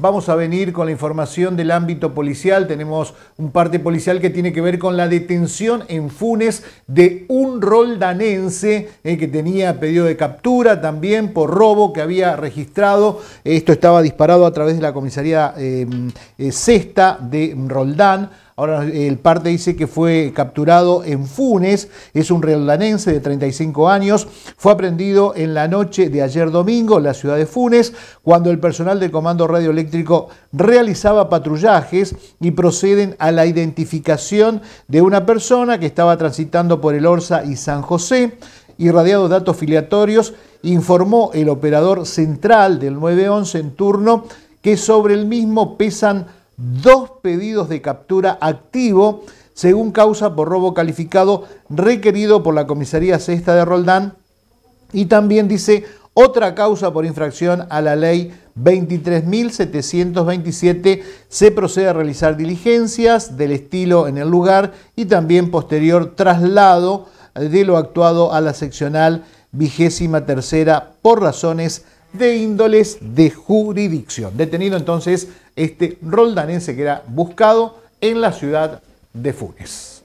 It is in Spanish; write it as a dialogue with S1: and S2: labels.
S1: Vamos a venir con la información del ámbito policial. Tenemos un parte policial que tiene que ver con la detención en Funes de un roldanense eh, que tenía pedido de captura también por robo que había registrado. Esto estaba disparado a través de la comisaría cesta eh, eh, de Roldán. Ahora el parte dice que fue capturado en Funes, es un reoldanense de 35 años, fue aprendido en la noche de ayer domingo en la ciudad de Funes, cuando el personal del Comando Radioeléctrico realizaba patrullajes y proceden a la identificación de una persona que estaba transitando por el Orsa y San José, Irradiados datos filiatorios, informó el operador central del 911 en turno que sobre el mismo pesan dos pedidos de captura activo, según causa por robo calificado requerido por la Comisaría Sexta de Roldán. Y también dice otra causa por infracción a la ley 23.727 se procede a realizar diligencias del estilo en el lugar y también posterior traslado de lo actuado a la seccional vigésima tercera por razones de índoles de jurisdicción. Detenido entonces este roldanense que era buscado en la ciudad de Funes.